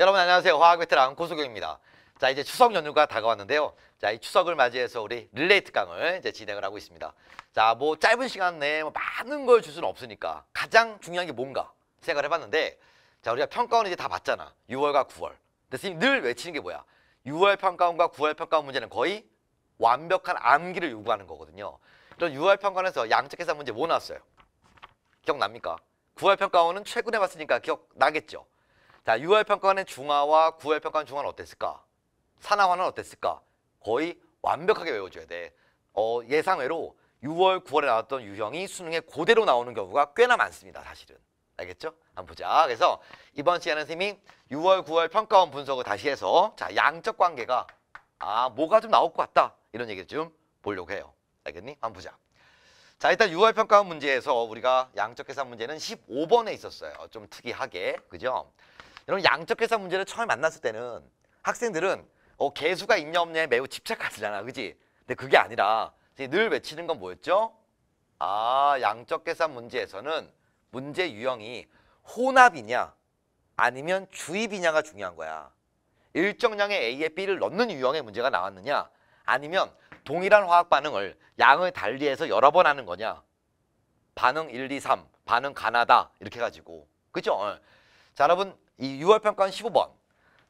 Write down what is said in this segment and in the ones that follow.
여러분 안녕하세요. 화학 베테랑 고수경입니다. 자 이제 추석 연휴가 다가왔는데요. 자 이 추석을 맞이해서 우리 릴레이 특강을 이제 진행을 하고 있습니다. 자 뭐 짧은 시간 내에 뭐 많은 걸 줄 수는 없으니까 가장 중요한 게 뭔가 생각을 해봤는데 자 우리가 평가원 이제 다 봤잖아. 6월과 9월. 근데 선생님 늘 외치는 게 뭐야? 6월 평가원과 9월 평가원 문제는 거의 완벽한 암기를 요구하는 거거든요. 그럼 6월 평가원에서 양적 계산 문제 뭐 나왔어요? 기억납니까? 9월 평가원은 최근에 봤으니까 기억나겠죠? 자, 6월 평가는 중하와 9월 평가는 중하는 어땠을까? 산화화는 어땠을까? 거의 완벽하게 외워줘야 돼. 어, 예상외로 6월, 9월에 나왔던 유형이 수능에 그대로 나오는 경우가 꽤나 많습니다. 사실은. 알겠죠? 한번 보자. 그래서 이번 시간에 선생님이 6월, 9월 평가원 분석을 다시 해서 자 양적 관계가 아 뭐가 좀 나올 것 같다. 이런 얘기를 좀 보려고 해요. 알겠니? 한번 보자. 자 일단 6월 평가원 문제에서 우리가 양적 계산 문제는 15번에 있었어요. 좀 특이하게. 그죠? 여러분 양적 계산 문제를 처음에 만났을 때는 학생들은 어, 개수가 있냐 없냐에 매우 집착하시잖아. 그지 근데 그게 아니라 늘 외치는 건 뭐였죠? 아, 양적 계산 문제에서는 문제 유형이 혼합이냐 아니면 주입이냐가 중요한 거야. 일정 량의 A에 B를 넣는 유형의 문제가 나왔느냐 아니면 동일한 화학 반응을 양을 달리해서 여러 번 하는 거냐 반응 1, 2, 3, 반응 가나다 이렇게 가지고 그죠? 어. 자 여러분 이 유월 평가는 15번.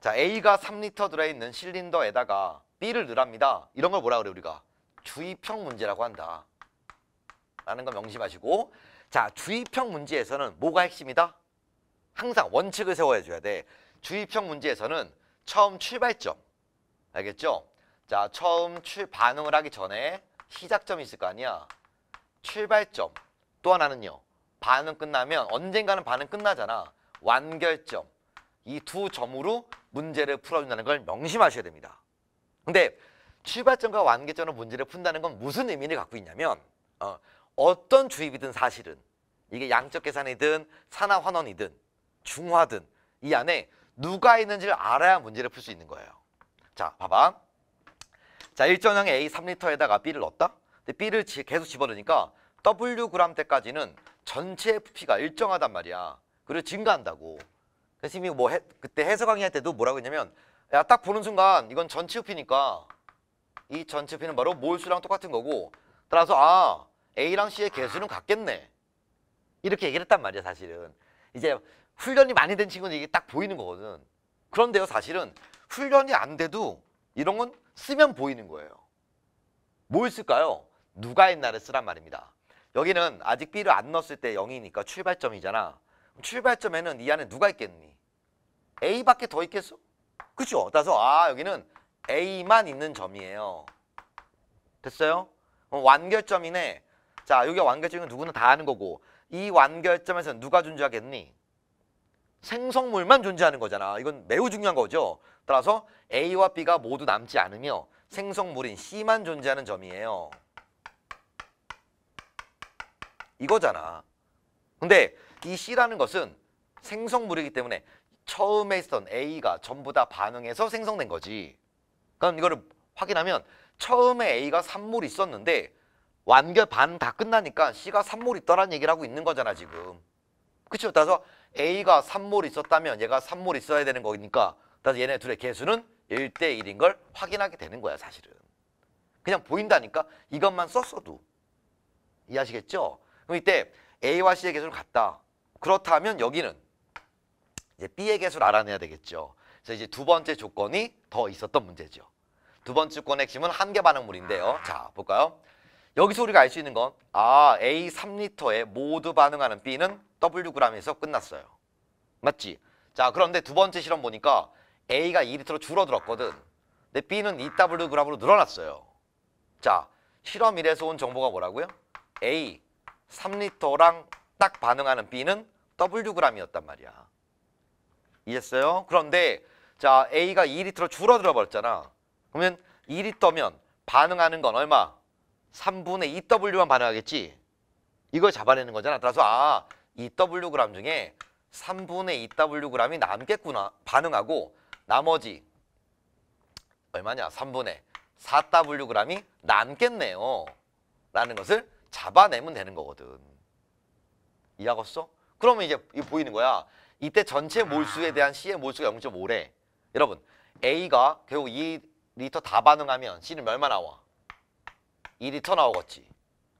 자, A가 3리터 들어있는 실린더에다가 B를 넣으랍니다. 이런 걸 뭐라 그래 우리가? 주입형 문제라고 한다. 라는 거 명심하시고 자, 주입형 문제에서는 뭐가 핵심이다? 항상 원칙을 세워줘야 돼. 주입형 문제에서는 처음 출발점. 알겠죠? 자, 처음 출 반응을 하기 전에 시작점이 있을 거 아니야. 출발점. 또 하나는요. 반응 끝나면 언젠가는 반응 끝나잖아. 완결점. 이두 점으로 문제를 풀어준다는 걸 명심하셔야 됩니다. 근데 출발점과 완계점으로 문제를 푼다는 건 무슨 의미를 갖고 있냐면 어, 어떤 주입이든 사실은 이게 양적 계산이든 산화환원이든 중화든 이 안에 누가 있는지를 알아야 문제를 풀 수 있는 거예요. 자, 봐봐. 자, 1.0에 A 3리터에다가 B를 넣었다. 근데 B를 지, 계속 집어넣으니까 W 그램 때까지는 전체 부피가 일정하단 말이야. 그리고 증가한다고. 그래서 이미 뭐 해, 그때 해석 강의할 때도 뭐라고 했냐면 야 딱 보는 순간 이건 전체흡피니까이전체흡피는 바로 몰수랑 똑같은 거고 따라서 아 A랑 C의 개수는 같겠네 이렇게 얘기를 했단 말이야 사실은 이제 훈련이 많이 된 친구는 이게 딱 보이는 거거든 그런데요 사실은 훈련이 안 돼도 이런 건 쓰면 보이는 거예요 뭘 쓸까요? 누가 옛날에 쓰란 말입니다 여기는 아직 B를 안 넣었을 때 0이니까 출발점이잖아 출발점에는 이 안에 누가 있겠니? A밖에 더 있겠어? 그쵸? 따라서 아 여기는 A만 있는 점이에요. 됐어요? 그럼 완결점이네. 자 여기가 완결점이면 누구나 다 아는 거고 이 완결점에서 는 누가 존재하겠니? 생성물만 존재하는 거잖아. 이건 매우 중요한 거죠. 따라서 A와 B가 모두 남지 않으며 생성물인 C만 존재하는 점이에요. 이거잖아. 근데 이 C라는 것은 생성물이기 때문에 처음에 있던 었 A가 전부 다 반응해서 생성된 거지. 그럼 이거를 확인하면 처음에 A가 산물이 있었는데 완결 반 다 끝나니까 C가 산물이 있더라는 얘기를 하고 있는 거잖아 지금. 그렇죠? 따라서 A가 산물이 있었다면 얘가 산물이 있어야 되는 거니까 따라서 얘네 둘의 개수는 1대 1인 걸 확인하게 되는 거야 사실은. 그냥 보인다니까 이것만 썼어도 이해하시겠죠? 그럼 이때 A와 C의 개수를 같다. 그렇다면 여기는 이제 B의 개수를 알아내야 되겠죠. 그래서 이제 두 번째 조건이 더 있었던 문제죠. 두 번째 조건의 핵심은 한계 반응물인데요. 자, 볼까요? 여기서 우리가 알 수 있는 건 아, A 3리터에 모두 반응하는 B는 W g에서 끝났어요. 맞지? 자, 그런데 두 번째 실험 보니까 A가 2리터로 줄어들었거든. 근데 B는 2W g으로 늘어났어요. 자, 실험 1에서 온 정보가 뭐라고요? A 3리터랑 딱 반응하는 B는 W g이었단 말이야. 이해했어요? 그런데 자 A가 2리터로 줄어들어 버렸잖아. 그러면 2리터면 반응하는 건 얼마? 3분의 2W만 반응하겠지. 이걸 잡아내는 거잖아. 따라서 아 2W g 중에 3분의 2W g이 남겠구나. 반응하고 나머지 얼마냐? 3분의 4W g이 남겠네요. 라는 것을 잡아내면 되는 거거든. 이해하겠어? 그러면 이제 이거 보이는 거야. 이때 전체 아. 몰수에 대한 C의 몰수가 0.5래. 여러분 A가 결국 2리터 다 반응하면 C는 얼마 나와? 2리터 나오겠지.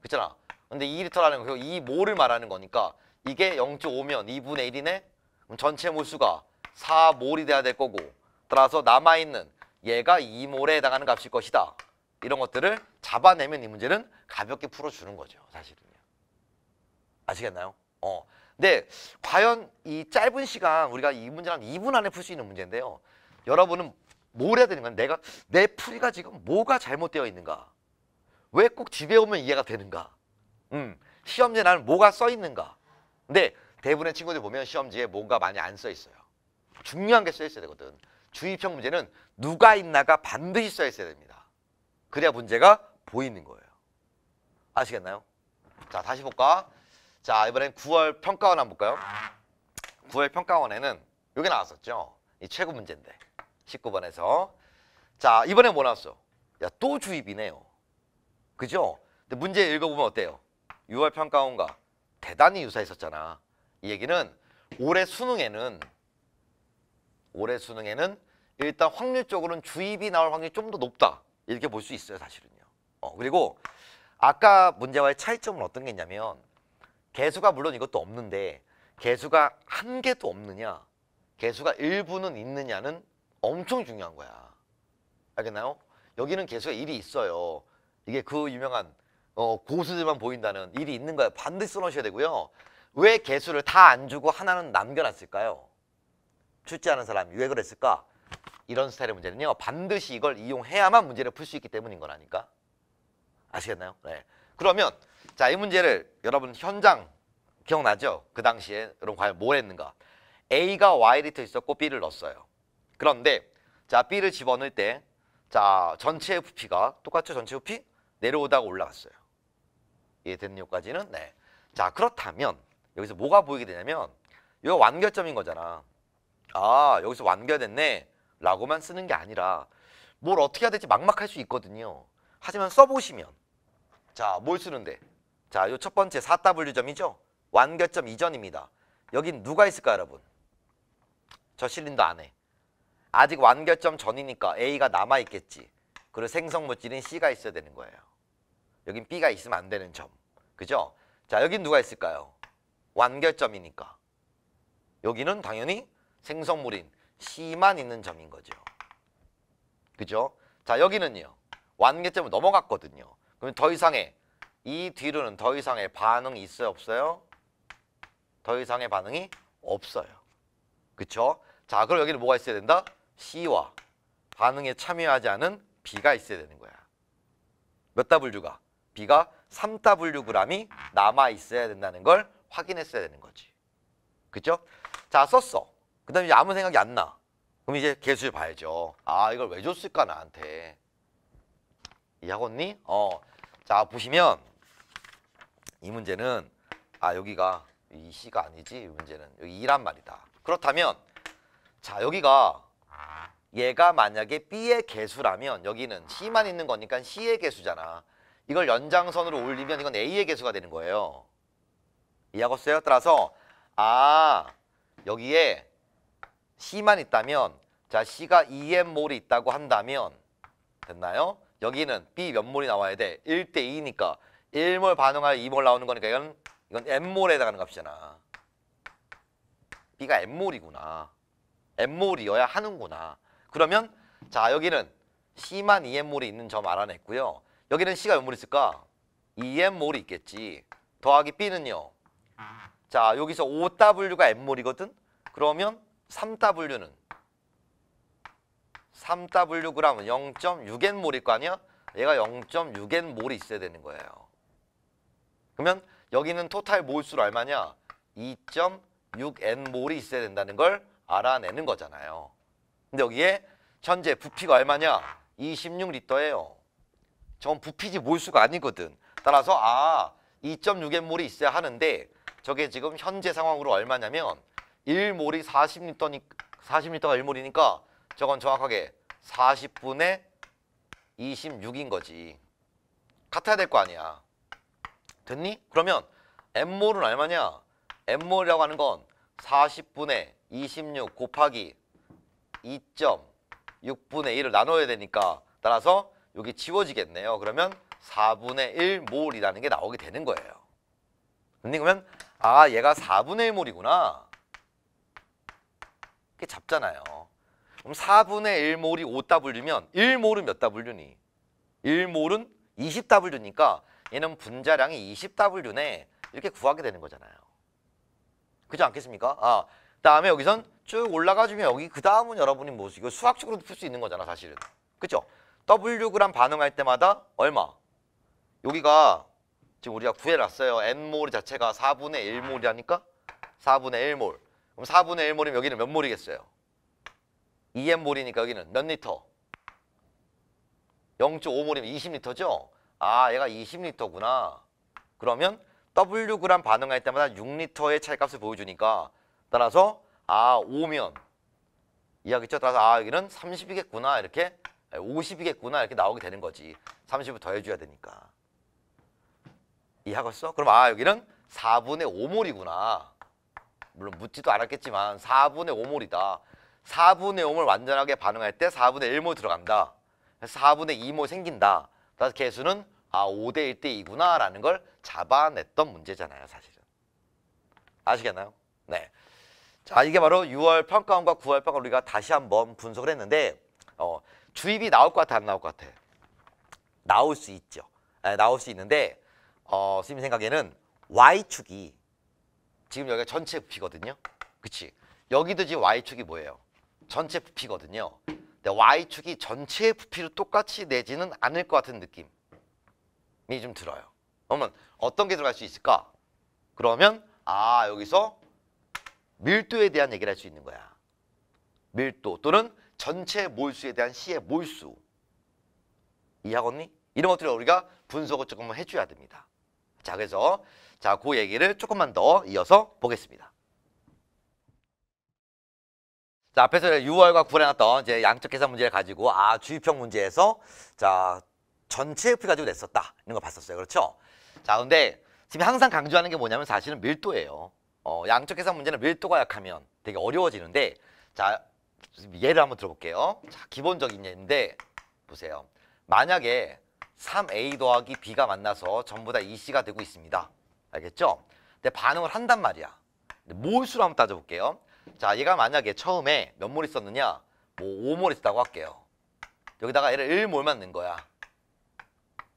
그렇잖아. 근데 2리터라는 거 결국 2몰을 말하는 거니까 이게 0.5면 2분의 1이네? 그럼 전체 몰수가 4몰이 돼야 될 거고 따라서 남아있는 얘가 2몰에 해당하는 값일 것이다. 이런 것들을 잡아내면 이 문제는 가볍게 풀어주는 거죠. 사실은요. 아시겠나요? 어. 근데 네, 과연 이 짧은 시간 우리가 이문제랑 2분 안에 풀 수 있는 문제인데요. 여러분은 뭘 해야 되는 건 내가 내 풀이가 지금 뭐가 잘못되어 있는가? 왜 꼭 집에 오면 이해가 되는가? 음, 시험지에 나는 뭐가 써 있는가? 근데 대부분의 친구들 보면 시험지에 뭔가 많이 안 써 있어요. 중요한 게 써 있어야 되거든. 주입형 문제는 누가 있나가 반드시 써 있어야 됩니다. 그래야 문제가 보이는 거예요. 아시겠나요? 자, 다시 볼까? 자 이번엔 9월 평가원 한번 볼까요? 9월 평가원에는 여게 나왔었죠. 이 최고 문제인데 19번에서 자 이번에 뭐 나왔어? 야또 주입이네요. 그죠? 근데 문제 읽어보면 어때요? 6월 평가원과 대단히 유사했었잖아. 이 얘기는 올해 수능에는 올해 수능에는 일단 확률적으로는 주입이 나올 확률이 좀 더 높다. 이렇게 볼 수 있어요 사실은요. 어, 그리고 아까 문제와의 차이점은 어떤 게 있냐면 개수가 물론 이것도 없는데 개수가 한 개도 없느냐 개수가 일부는 있느냐는 엄청 중요한 거야 알겠나요? 여기는 개수가 1이 있어요 이게 그 유명한 어, 고수들만 보인다는 일이 있는 거야 반드시 써놓으셔야 되고요 왜 개수를 다 안 주고 하나는 남겨놨을까요? 출제하는 사람이 왜 그랬을까? 이런 스타일의 문제는요 반드시 이걸 이용해야만 문제를 풀 수 있기 때문인 거라니까 아시겠나요? 네. 그러면 자, 이 문제를 여러분 현장 기억나죠? 그 당시에 여러분 과연 뭘 했는가? A가 y 리터 있었고 B를 넣었어요. 그런데 자, B를 집어넣을 때 자, 전체 부피가 똑같죠? 전체 부피? 내려오다가 올라갔어요. 이해되는 요까지는? 네. 자, 그렇다면 여기서 뭐가 보이게 되냐면 이거 완결점인 거잖아. 아, 여기서 완결됐네. 라고만 쓰는 게 아니라 뭘 어떻게 해야 될지 막막할 수 있거든요. 하지만 써보시면 자, 뭘 쓰는데? 자, 요첫 번째 4W점이죠. 완결점 이전입니다. 여긴 누가 있을까 여러분? 저 실린더 안에. 아직 완결점 전이니까 A가 남아있겠지. 그리고 생성물질인 C가 있어야 되는 거예요. 여긴 B가 있으면 안 되는 점. 그죠? 자, 여긴 누가 있을까요? 완결점이니까. 여기는 당연히 생성물인 C만 있는 점인 거죠. 그죠? 자, 여기는요. 완결점을 넘어갔거든요. 그럼 더 이상의 이 뒤로는 더 이상의 반응이 있어요 없어요? 더 이상의 반응이 없어요. 그쵸? 자 그럼 여기는 뭐가 있어야 된다? C와 반응에 참여하지 않은 B가 있어야 되는 거야. 몇 W가? B가 3W g이 남아 있어야 된다는 걸 확인했어야 되는 거지. 그죠? 자, 썼어. 그 다음에 이제 아무 생각이 안 나. 그럼 이제 개수를 봐야죠. 아, 이걸 왜 줬을까, 나한테. 이해하겠니? 어. 자, 보시면 이 문제는 아 여기가 이 C가 아니지 이 문제는 여기 2란 말이다. 그렇다면 자 여기가 얘가 만약에 B의 개수라면 여기는 C만 있는 거니까 C의 개수잖아. 이걸 연장선으로 올리면 이건 A의 개수가 되는 거예요. 이해하겠어요? 따라서 아 여기에 C만 있다면 자 C가 2m몰이 있다고 한다면 됐나요? 여기는 B 몇 몰이 나와야 돼? 1 대 2니까 1몰 반응하여 2몰 나오는 거니까 이건 이건 M몰에 해당하는 값이잖아. B가 M몰이구나. M몰이어야 하는구나. 그러면 자 여기는 C만 2M몰이 있는 점 알아냈고요. 여기는 C가 몇몰 있을까? 2M몰이 있겠지. 더하기 B는요. 자 여기서 5W가 M몰이거든? 그러면 3W는 3W 그 g 면 0.6N몰일 거 아니야? 얘가 0.6N몰이 있어야 되는 거예요. 그러면 여기는 토탈 몰수로 얼마냐? 2.6n 몰이 있어야 된다는 걸 알아내는 거잖아요. 근데 여기에 현재 부피가 얼마냐? 26리터예요. 전 부피지 몰수가 아니거든. 따라서 아 2.6n 몰이 있어야 하는데 저게 지금 현재 상황으로 얼마냐면 1몰이 40리터니 40리터가 1몰이니까 저건 정확하게 40분의 26인 거지. 같아야 될 거 아니야. 됐니? 그러면 M몰은 얼마냐? M몰이라고 하는 건 40분의 26 곱하기 2.6분의 1을 나눠야 되니까 따라서 여기 지워지겠네요. 그러면 4분의 1 몰이라는 게 나오게 되는 거예요. 됐니? 그러면 아 얘가 4분의 1 몰이구나. 이게 잡잖아요. 그럼 4분의 1 몰이 5W면 1몰은 몇 W니? 1몰은 20W니까 얘는 분자량이 20W네 이렇게 구하게 되는 거잖아요. 그렇지 않겠습니까? 아, 다음에 여기선 쭉 올라가주면 여기 그 다음은 여러분이 뭐 이거 수학적으로도풀 수 있는 거잖아 사실은. 그렇죠? W그랑 반응할 때마다 얼마? 여기가 지금 우리가 구해놨어요. N몰 자체가 4분의 1몰이라니까 4분의 1몰. 그럼 4분의 1몰이면 여기는 몇 몰이겠어요? 2N몰이니까 여기는 몇 리터? 0.5몰이면 20리터죠? 아 얘가 20리터구나. 그러면 W랑 반응할 때마다 6리터의 차이값을 보여주니까 따라서 아 5면 이해하겠죠? 따라서 아 여기는 30이겠구나 이렇게 50이겠구나 이렇게 나오게 되는 거지. 30을 더해줘야 되니까. 이해하겠어? 그럼 아 여기는 4분의 5몰이구나. 물론 묻지도 않았겠지만 4분의 5몰이다. 4분의 5몰 완전하게 반응할 때 4분의 1몰 들어간다. 4분의 2몰 생긴다. 다라 개수는 아 5 대 1대 2구나 라는 걸 잡아냈던 문제잖아요 사실은. 아시겠나요? 네. 자 이게 바로 6월 평가원과 9월 평가원 우리가 다시 한번 분석을 했는데 어, 주입이 나올 것 같아 안 나올 것 같아? 나올 수 있죠. 네, 나올 수 있는데 어, 선생님 생각에는 Y축이 지금 여기가 전체 부피거든요. 그치? 여기도 지금 Y축이 뭐예요? 전체 부피거든요. Y축이 전체의 부피를 똑같이 내지는 않을 것 같은 느낌이 좀 들어요. 그러면 어떤 게 들어갈 수 있을까? 그러면 아 여기서 밀도에 대한 얘기를 할 수 있는 거야. 밀도 또는 전체 몰수에 대한 C의 몰수. 이해하겠니? 이런 것들을 우리가 분석을 조금 해줘야 됩니다. 자 그래서 자그 얘기를 조금만 더 이어서 보겠습니다. 자, 앞에서 6월과 9월에 났던 이제 양적 계산 문제를 가지고 아, 주입형 문제에서 자, 전체 흡입 가지고 냈었다. 이런 거 봤었어요. 그렇죠? 자, 근데 지금 항상 강조하는 게 뭐냐면 사실은 밀도예요. 어, 양적 계산 문제는 밀도가 약하면 되게 어려워지는데 자, 예를 한번 들어볼게요. 자, 기본적인 예인데 보세요. 만약에 3A 더하기 B가 만나서 전부 다 2C가 되고 있습니다. 알겠죠? 근데 반응을 한단 말이야. 몰수로 한번 따져볼게요. 자 얘가 만약에 처음에 몇 몰 있었느냐 뭐 5몰 있었다고 할게요 여기다가 얘를 1몰만 넣은 거야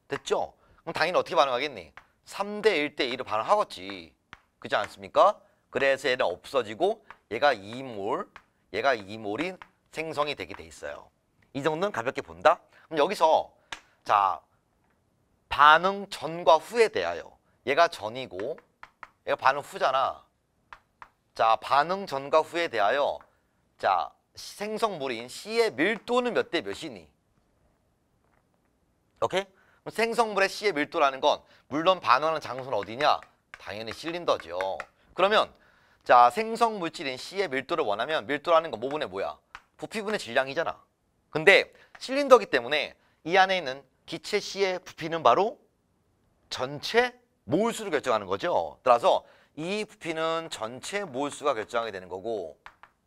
됐죠? 그럼 당연히 어떻게 반응하겠니? 3대 1대 2로 반응하겠지 그렇지 않습니까? 그래서 얘는 없어지고 얘가 2몰 얘가 2몰이 생성이 되게 돼 있어요 이 정도는 가볍게 본다? 그럼 여기서 자 반응 전과 후에 대하여 얘가 전이고 얘가 반응 후잖아 자, 반응 전과 후에 대하여 자, 생성물인 C의 밀도는 몇 대 몇이니? 오케이? 그럼 생성물의 C의 밀도라는 건 물론 반응하는 장소는 어디냐? 당연히 실린더죠. 그러면 자, 생성 물질인 C의 밀도를 원하면 밀도라는 건 모분의 뭐 뭐야? 부피분의 질량이잖아. 근데 실린더기 때문에 이 안에 있는 기체 C의 부피는 바로 전체 몰수를 결정하는 거죠. 따라서 이 부피는 전체 몰수가 결정하게 되는 거고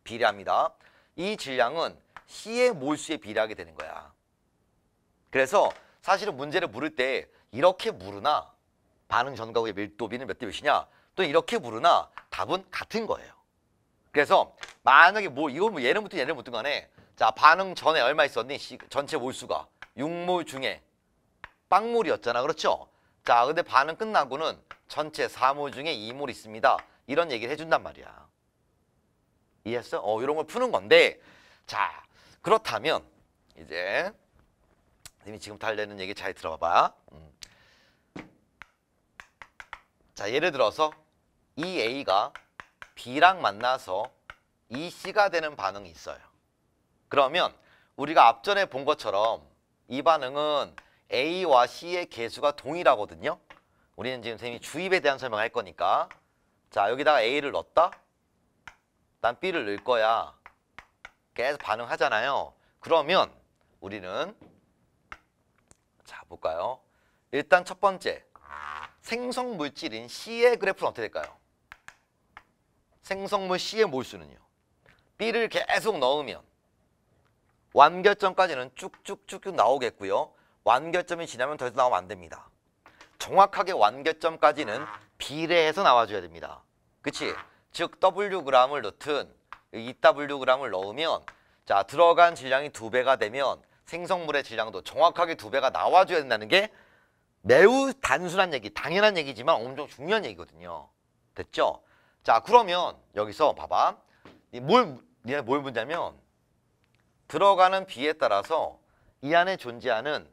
비례합니다. 이 질량은 C의 몰수에 비례하게 되는 거야. 그래서 사실은 문제를 물을 때 이렇게 물으나 반응 전가구의 밀도비는 몇 대 몇이냐 또 이렇게 물으나 답은 같은 거예요. 그래서 만약에 뭐 이거 뭐 얘는 붙든 얘는 붙든 간에 자 반응 전에 얼마 있었니? 전체 몰수가 육몰 중에 빵몰이었잖아 그렇죠? 자, 근데 반응 끝나고는 전체 사몰 중에 2몰 있습니다. 이런 얘기를 해준단 말이야. 이해했어? 어, 이런 걸 푸는 건데 자, 그렇다면 이제 님이 지금 달래는 얘기 잘 들어봐봐. 음. 자, 예를 들어서 이 A가 B랑 만나서 이 C가 되는 반응이 있어요. 그러면 우리가 앞전에 본 것처럼 이 반응은 A와 C의 개수가 동일하거든요. 우리는 지금 선생님이 주입에 대한 설명을 할 거니까 자 여기다가 A를 넣었다. 난 B를 넣을 거야. 계속 반응하잖아요. 그러면 우리는 자 볼까요. 일단 첫 번째 생성 물질인 C의 그래프는 어떻게 될까요? 생성물 C의 몰수는요. B를 계속 넣으면 완결점까지는 쭉쭉쭉쭉 나오겠고요. 완결점이 지나면 더 이상 나오면 안 됩니다. 정확하게 완결점까지는 비례해서 나와줘야 됩니다. 그치? 즉 Wg을 넣든 EWg을 넣으면 자 들어간 질량이 두배가 되면 생성물의 질량도 정확하게 두배가 나와줘야 된다는 게 매우 단순한 얘기, 당연한 얘기지만 엄청 중요한 얘기거든요. 됐죠? 자 그러면 여기서 봐봐. 뭘, 뭘 보냐면 들어가는 비에 따라서 이 안에 존재하는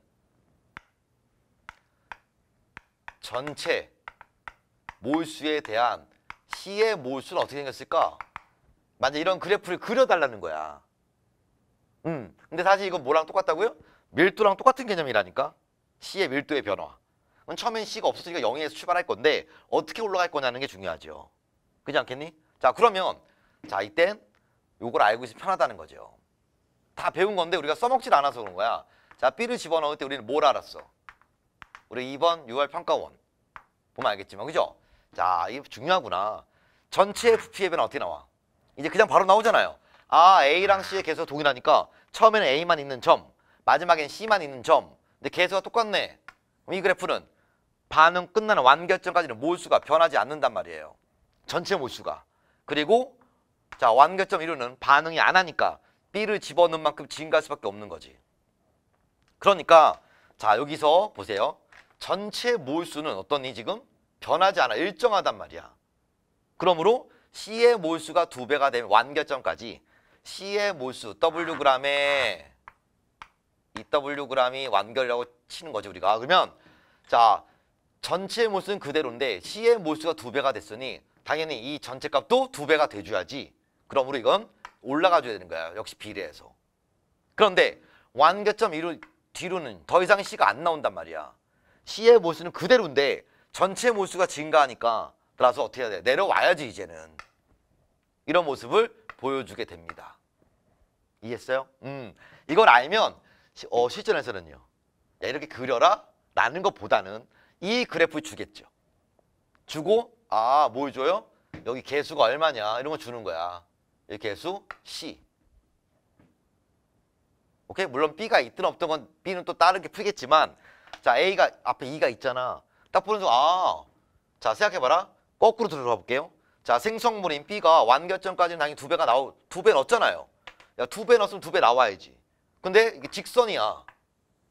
전체 몰수에 대한 C의 몰수는 어떻게 생겼을까? 만약 이런 그래프를 그려달라는 거야. 음, 근데 사실 이건 뭐랑 똑같다고요? 밀도랑 똑같은 개념이라니까. C의 밀도의 변화. 처음엔 C가 없었으니까 0에서 출발할 건데 어떻게 올라갈 거냐는 게 중요하죠. 그렇지 않겠니? 자, 그러면 자, 이땐 요걸 알고 있으면 편하다는 거죠. 다 배운 건데 우리가 써먹질 않아서 그런 거야. 자, B를 집어넣을 때 우리는 뭘 알았어? 우리 2번 6월 평가원 보면 알겠지만 그죠? 자, 이거 중요하구나. 전체 FP의 변화 어떻게 나와? 이제 그냥 바로 나오잖아요. 아, A랑 C의 개수가 동일하니까 처음에는 A만 있는 점, 마지막엔 C만 있는 점. 근데 개수가 똑같네. 그럼 이 그래프는 반응 끝나는 완결점까지는 몰수가 변하지 않는단 말이에요. 전체 몰수가. 그리고 자 완결점 이루는 반응이 안 하니까 B를 집어넣은 만큼 증가할 수밖에 없는 거지. 그러니까 자 여기서 보세요. 전체 몰수는 어떤니 지금? 변하지 않아. 일정하단 말이야. 그러므로 C의 몰수가 두배가 되면 완결점까지 C의 몰수 w 그 g 에이 Wg이 그 완결이라고 치는 거지 우리가. 그러면 자전체 몰수는 그대로인데 C의 몰수가 두배가 됐으니 당연히 이 전체 값도 두배가 돼줘야지. 그러므로 이건 올라가줘야 되는 거야. 역시 비례해서. 그런데 완결점 이루, 뒤로는 더 이상 C가 안 나온단 말이야. C의 모수는 그대로인데 전체 모수가 증가하니까 따라서 어떻게 해야 돼? 내려와야지 이제는. 이런 모습을 보여주게 됩니다. 이해했어요? 음, 이걸 알면 어, 실전에서는요. 야, 이렇게 그려라 라는 것보다는 이 그래프를 주겠죠. 주고 아, 뭘 줘요? 여기 개수가 얼마냐 이런 걸 주는 거야. 이 개수 C. 오케이? 물론 B가 있든 없든 건 B는 또 다르게 풀겠지만 자 A가 앞에 2가 있잖아. 딱 보는 순간 아. 자 생각해봐라. 거꾸로 들어가 볼게요. 자 생성물인 B가 완결점까지는 당연히 두 배가 나오 두배 넣었잖아요. 야두배 넣었으면 두 배 나와야지. 근데 이게 직선이야.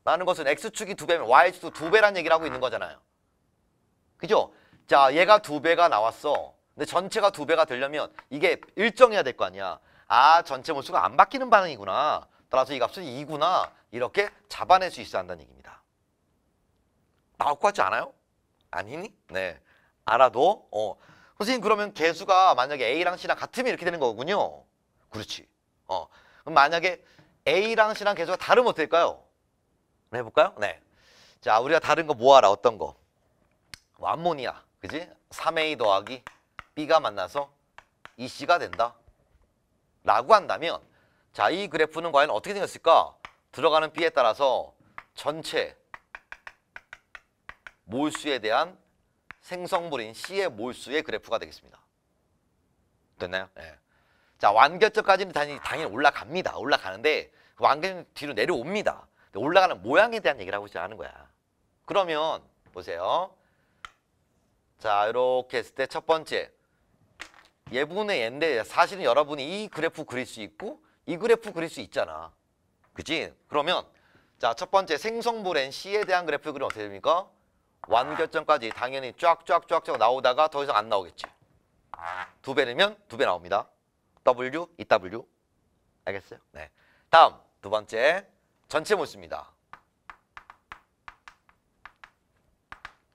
라는 것은 x축이 두 배면 y축도 두 배란 얘기를 하고 있는 거잖아요. 그죠? 자 얘가 두 배가 나왔어. 근데 전체가 두 배가 되려면 이게 일정해야 될 거 아니야. 아 전체 모수가 안 바뀌는 반응이구나. 따라서 이 값은 2구나. 이렇게 잡아낼 수 있어야 한다는 얘기입니다. 나올 것 같지 않아요? 아니니? 네. 알아도 어. 선생님 그러면 개수가 만약에 A랑 C랑 같으면 이렇게 되는 거군요. 그렇지. 어. 그럼 만약에 A랑 C랑 개수가 다르면 어떨게 될까요? 해볼까요? 네. 자, 우리가 다른 거뭐하라 어떤 거? 완모니아 그지? 3A 더하기 B가 만나서 2C가 된다. 라고 한다면 자, 이 그래프는 과연 어떻게 생겼을까? 들어가는 B에 따라서 전체 몰수에 대한 생성물인 C의 몰수의 그래프가 되겠습니다. 됐나요? 예. 자, 완결점까지는 당연히, 당연히 올라갑니다. 올라가는데 그 완결점 뒤로 내려옵니다. 올라가는 모양에 대한 얘기를 하고 있지 않은 거야. 그러면 보세요. 자, 이렇게 했을 때 첫 번째 예분의 n데 사실은 여러분이 이 그래프 그릴 수 있고 이 그래프 그릴 수 있잖아. 그지? 그러면 자, 첫 번째 생성물엔 C에 대한 그래프 그리면 어떻게 됩니까? 완결점까지 당연히 쫙쫙쫙쫙 나오다가 더 이상 안 나오겠지. 두 배면 두 배 나옵니다. W, EW. 알겠어요? 네. 다음 두 번째 전체 모수입니다.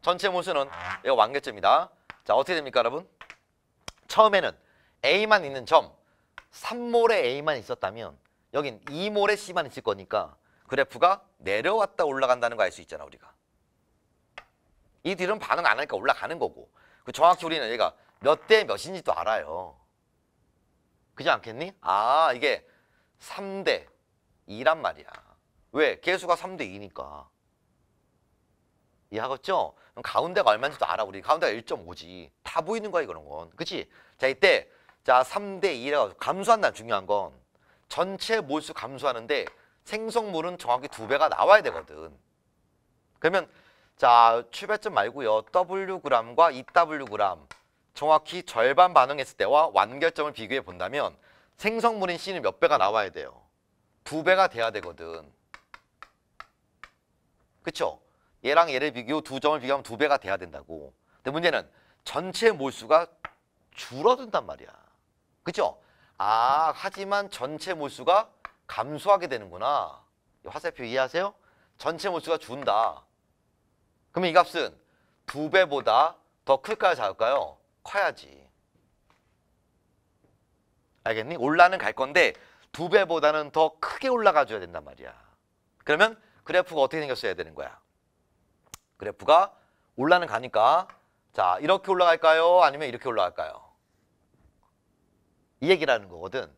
전체 모수는 이거 완결점이다. 자 어떻게 됩니까 여러분? 처음에는 A만 있는 점 3몰에 A만 있었다면 여긴 2몰에 C만 있을 거니까 그래프가 내려왔다 올라간다는 거 알 수 있잖아 우리가. 이들은 반응 안 하니까 올라가는 거고 그 정확히 우리는 얘가 몇 대 몇인지 도 알아요. 그지 않겠니? 아 이게 3 대 2란 말이야. 왜? 개수가 3 대 2니까. 이해하겠죠? 그럼 가운데가 얼마인지도 알아 우리. 가운데가 1.5지. 다 보이는 거야 이런 건. 그치? 자 이때 자 3 대 2라고 감수한다는 중요한 건 전체 몰수 감수하는데 생성물은 정확히 두 배가 나와야 되거든. 그러면 자, 출발점 말고요. Wg과 EWg 정확히 절반 반응했을 때와 완결점을 비교해 본다면 생성물인 C는 몇 배가 나와야 돼요? 두 배가 돼야 되거든. 그쵸? 얘랑 얘를 비교, 두 점을 비교하면 두 배가 돼야 된다고. 근데 문제는 전체 몰수가 줄어든단 말이야. 그죠? 아, 하지만 전체 몰수가 감소하게 되는구나. 화살표 이해하세요? 전체 몰수가 준다. 그러면 이 값은 두 배보다 더 클까요? 작을까요? 커야지. 알겠니? 올라는 갈 건데 두 배보다는 더 크게 올라가 줘야 된단 말이야. 그러면 그래프가 어떻게 생겼어야 되는 거야? 그래프가 올라는 가니까 자 이렇게 올라갈까요? 아니면 이렇게 올라갈까요? 이 얘기라는 거거든.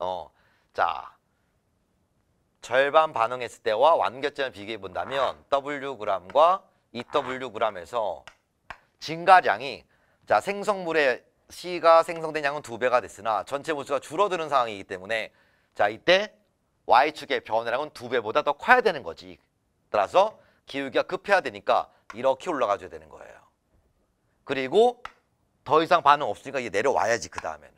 어, 자 절반 반응했을 때와 완결점을 비교해 본다면 W 그 g과 EW g에서 증가량이 자 생성물의 C가 생성된 양은 두배가 됐으나 전체 모수가 줄어드는 상황이기 때문에 자 이때 Y축의 변화량은 두배보다더 커야 되는 거지. 따라서 기울기가 급해야 되니까 이렇게 올라가줘야 되는 거예요. 그리고 더 이상 반응 없으니까 이제 내려와야지 그 다음에는.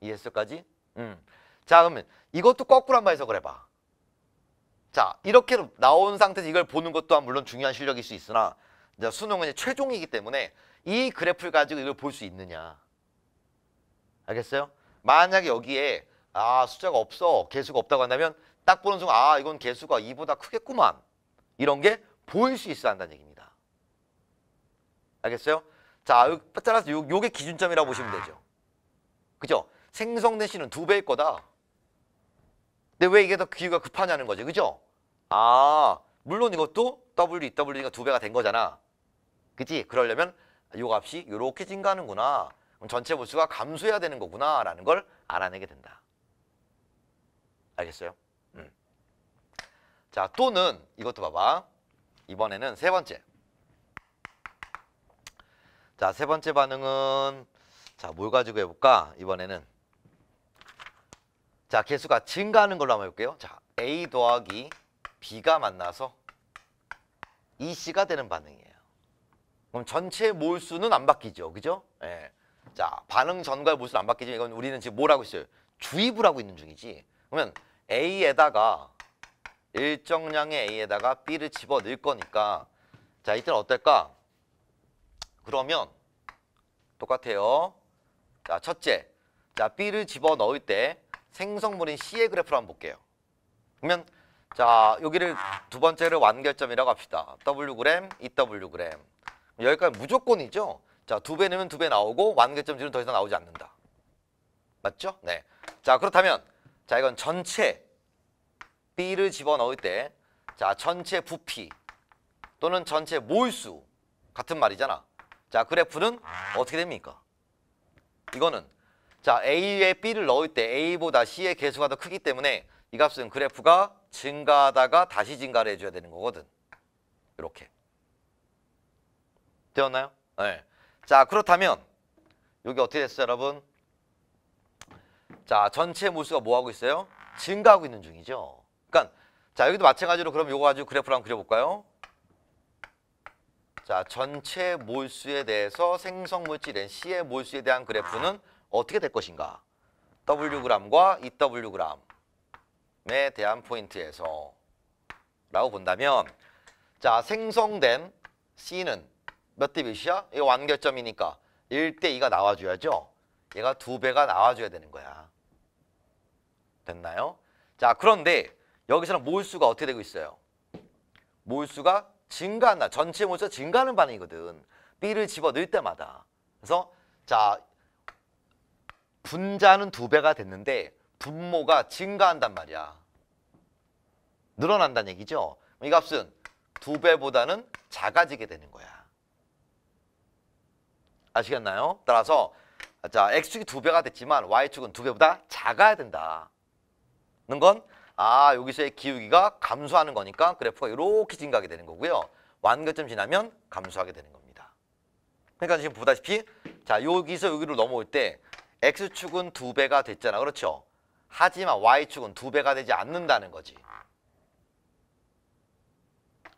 이해했어까지? 음. 자 그러면 이것도 거꾸로 한번 해석을 해봐. 자 이렇게 나온 상태에서 이걸 보는 것도 물론 중요한 실력일 수 있으나 이제 수능은 이제 최종이기 때문에 이 그래프를 가지고 이걸 볼 수 있느냐 알겠어요? 만약에 여기에 아 숫자가 없어 개수가 없다고 한다면 딱 보는 순간 아 이건 개수가 이보다 크겠구만 이런 게 보일 수 있어야 한다는 얘기입니다 알겠어요? 자 따라서 요, 요게 기준점이라고 보시면 아. 되죠 그죠? 생성된 C는 두 배일 거다 근데 왜 이게 더 비유가 급하냐는 거지. 그죠? 아, 물론 이것도 W, w 가두 배가 된 거잖아. 그지? 그러려면 요 값이 요렇게 증가하는구나. 그럼 전체 보수가 감소해야 되는 거구나. 라는 걸 알아내게 된다. 알겠어요? 음. 자, 또는 이것도 봐봐. 이번에는 세 번째. 자, 세 번째 반응은 자, 뭘 가지고 해볼까? 이번에는 자, 개수가 증가하는 걸로 한번 해볼게요. 자, A 더하기 B가 만나서 EC가 되는 반응이에요. 그럼 전체 몰수는 안 바뀌죠. 그죠? 예. 자, 반응 전과 의 몰수는 안 바뀌죠. 이건 우리는 지금 뭘 하고 있어요? 주입을 하고 있는 중이지. 그러면 A에다가 일정량의 A에다가 B를 집어 넣을 거니까 자, 이때는 어떨까? 그러면 똑같아요. 자, 첫째. 자, B를 집어 넣을 때 생성물인 C의 그래프를 한번 볼게요. 그러면 자 여기를 두 번째를 완결점이라고 합시다. W 그램, EW 그램. 여기까지 무조건이죠. 자두 배 넣으면 두 배 나오고 완결점 지는 더 이상 나오지 않는다. 맞죠? 네. 자 그렇다면 자 이건 전체 B를 집어넣을 때자 전체 부피 또는 전체 몰수 같은 말이잖아. 자 그래프는 어떻게 됩니까? 이거는 자, A에 B를 넣을 때 A보다 C의 개수가 더 크기 때문에 이 값은 그래프가 증가하다가 다시 증가를 해줘야 되는 거거든. 이렇게. 되었나요? 네. 자, 그렇다면 여기 어떻게 됐어요, 여러분? 자, 전체 모수가 뭐하고 있어요? 증가하고 있는 중이죠. 그러니까 자, 여기도 마찬가지로 그럼 이거 가지고 그래프를 한번 그려볼까요? 자, 전체 몰수에 대해서 생성물질인 C의 몰수에 대한 그래프는 어떻게 될 것인가? W그램과 EW그램에 대한 포인트에서 라고 본다면 자 생성된 C는 몇 대 몇이야? 이거 완결점이니까 1대 2가 나와줘야죠. 얘가 2배가 나와줘야 되는 거야. 됐나요? 자 그런데 여기서는 몰수가 어떻게 되고 있어요? 몰수가 증가한다. 전체 몰수가 증가하는 반응이거든. B를 집어넣을 때마다. 그래서 자 분자는 두 배가 됐는데 분모가 증가한단 말이야. 늘어난다는 얘기죠. 이 값은 두 배보다는 작아지게 되는 거야. 아시겠나요? 따라서 자 x축이 두 배가 됐지만 y축은 두 배보다 작아야 된다는 건 아 여기서의 기울기가 감소하는 거니까 그래프가 이렇게 증가하게 되는 거고요. 완결점 지나면 감소하게 되는 겁니다. 그러니까 지금 보다시피 자 여기서 여기로 넘어올 때 x축은 두배가 됐잖아. 그렇죠? 하지만 y축은 두배가 되지 않는다는 거지.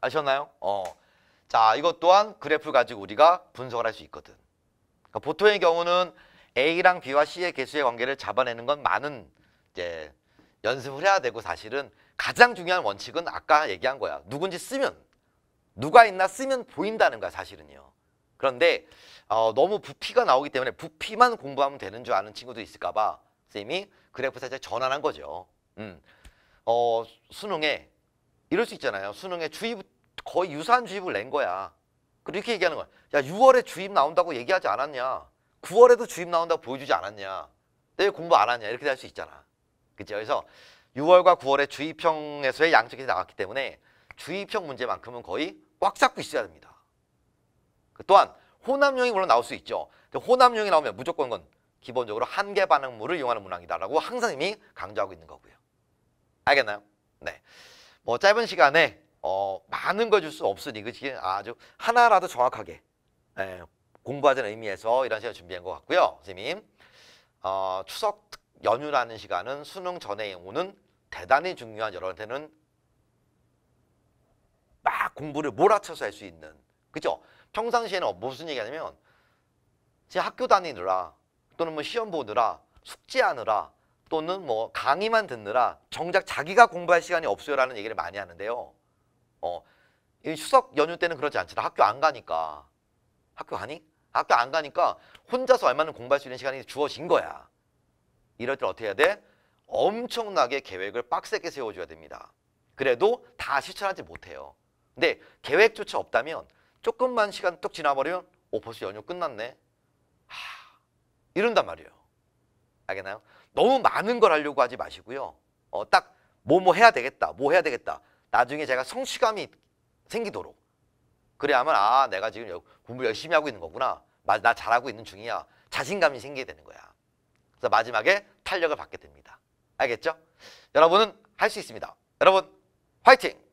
아셨나요? 어. 자, 이것 또한 그래프를 가지고 우리가 분석을 할 수 있거든. 그러니까 보통의 경우는 A랑 B와 C의 개수의 관계를 잡아내는 건 많은 이제 연습을 해야 되고 사실은 가장 중요한 원칙은 아까 얘기한 거야. 누군지 쓰면 누가 있나 쓰면 보인다는 거야 사실은요. 그런데 어, 너무 부피가 나오기 때문에 부피만 공부하면 되는 줄 아는 친구도 있을까 봐 선생님이 그래프 살짝 전환한 거죠. 음. 어, 수능에 이럴 수 있잖아요. 수능에 주입 거의 유사한 주입을 낸 거야. 그렇게 얘기하는 거야. 야 6월에 주입 나온다고 얘기하지 않았냐. 9월에도 주입 나온다고 보여주지 않았냐. 내 공부 안 하냐. 이렇게 될수 있잖아. 그죠? 그래서 6월과 9월에 주입형에서의 양적이 나왔기 때문에 주입형 문제만큼은 거의 꽉 잡고 있어야 됩니다. 그 또한 호남용이 물론 나올 수 있죠. 근데 호남형이 나오면 무조건 건 기본적으로 한계 반응물을 이용하는 문항이다라고 항상 이미 강조하고 있는 거고요. 알겠나요? 네. 뭐 짧은 시간에 어, 많은 걸줄수 없으니 그지 아주 하나라도 정확하게 에, 예, 공부하자는 의미에서 이런 시간 준비한 것 같고요. 선생님 어, 추석 연휴라는 시간은 수능 전에 오는 대단히 중요한 여러분한테는 막 공부를 몰아쳐서 할 수 있는 그죠? 평상시에는 어, 무슨 얘기냐면제 학교 다니느라 또는 뭐 시험 보느라 숙제하느라 또는 뭐 강의만 듣느라 정작 자기가 공부할 시간이 없어요라는 얘기를 많이 하는데요. 어, 이 추석 연휴 때는 그러지 않잖아. 학교 안 가니까. 학교 가니? 학교 안 가니까 혼자서 얼마나 공부할 수 있는 시간이 주어진 거야. 이럴 때 어떻게 해야 돼? 엄청나게 계획을 빡세게 세워줘야 됩니다. 그래도 다 실천하지 못해요. 근데 계획조차 없다면 조금만 시간 뚝 지나버리면 오퍼스 연휴 끝났네. 하, 이런단 말이에요. 알겠나요? 너무 많은 걸 하려고 하지 마시고요. 어, 딱 뭐뭐 뭐 해야 되겠다. 뭐 해야 되겠다. 나중에 제가 성취감이 생기도록. 그래야만 아 내가 지금 공부 열심히 하고 있는 거구나. 나 잘하고 있는 중이야. 자신감이 생기게 되는 거야. 그래서 마지막에 탄력을 받게 됩니다. 알겠죠? 여러분은 할 수 있습니다. 여러분 화이팅!